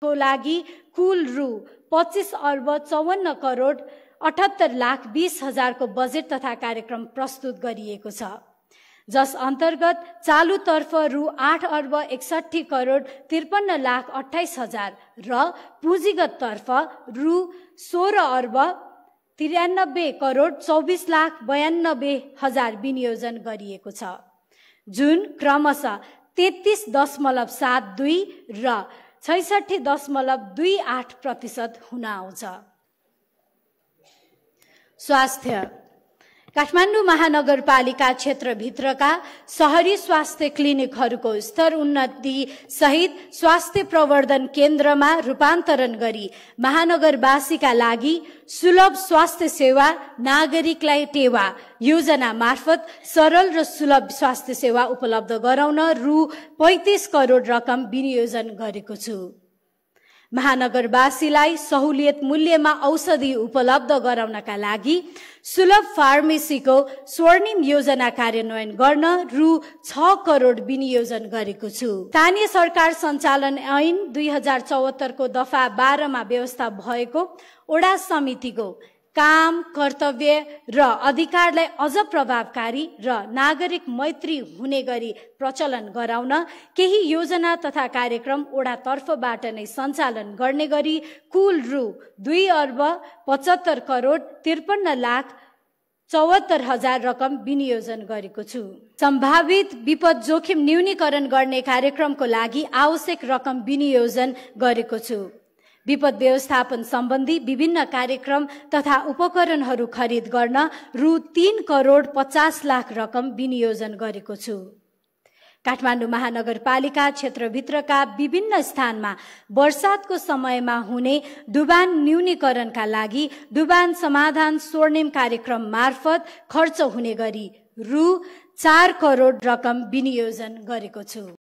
को लागि कुल रु पच्चिस अर्ब चौवन्न करोड अठहत्तर लाख बिस हजारको बजेट तथा कार्यक्रम प्रस्तुत गरिएको छ जस अन्तर्गत चालुतर्फ रु आठ अर्ब एकसट्ठी करोड त्रिपन्न लाख अठाइस हजार र पुँजीगत तर्फ रु सोह्र अर्ब त्रियानब्बे करोड चौबिस लाख बयानब्बे हजार विनियोजन गरिएको छ जुन क्रमशः तेत्तिस दशमलव सात दुई र छैसठी दशमलव दुई आठ प्रतिशत हुन आउँछ स्वास्थ्य काठमाडौँ महानगरपालिका क्षेत्रभित्रका सहरी स्वास्थ्य क्लिनिकहरूको स्तर उन्नति सहित स्वास्थ्य प्रवर्धन केन्द्रमा रूपान्तरण गरी महानगरवासीका लागि सुलभ स्वास्थ्य सेवा नागरिकलाई टेवा योजना मार्फत सरल र सुलभ स्वास्थ्य सेवा उपलब्ध गराउन रु पैँतिस करोड रकम विनियोजन गरेको छु महानगरवासीलाई सहुलियत मूल्यमा औषधि उपलब्ध गराउनका लागि सुलभ फार्मेसीको स्वर्णिम योजना कार्यान्वयन गर्न रु छ करोड विनियोजन गरेको छु स्थानीय सरकार सञ्चालन ऐन दुई हजार चौहत्तरको दफा बाह्रमा व्यवस्था भएको ओडा समितिको काम कर्तव्य र अधिकारलाई अझ प्रभावकारी र नागरिक मैत्री हुने गरी प्रचलन गराउन केही योजना तथा कार्यक्रम ओडातर्फबाट नै सञ्चालन गर्ने गरी कुल रु दुई अर्ब पचहत्तर करोड त्रिपन्न लाख चौहत्तर हजार रकम विनियोजन गरेको छु सम्भावित विपद जोखिम न्यूनीकरण गर्ने कार्यक्रमको लागि आवश्यक रकम विनियोजन गरेको छु विपद व्यवस्थापन सम्बन्धी विभिन्न कार्यक्रम तथा उपकरणहरू खरिद गर्न रु तीन करोड पचास लाख रकम विनियोजन गरेको छु काठमाडौँ महानगरपालिका क्षेत्रभित्रका विभिन्न स्थानमा वर्षातको समयमा हुने डुबान न्यूनीकरणका लागि डुबान समाधान स्वर्णिम कार्यक्रम मार्फत खर्च हुने गरी रु चार करोड रकम विनियोजन गरेको छु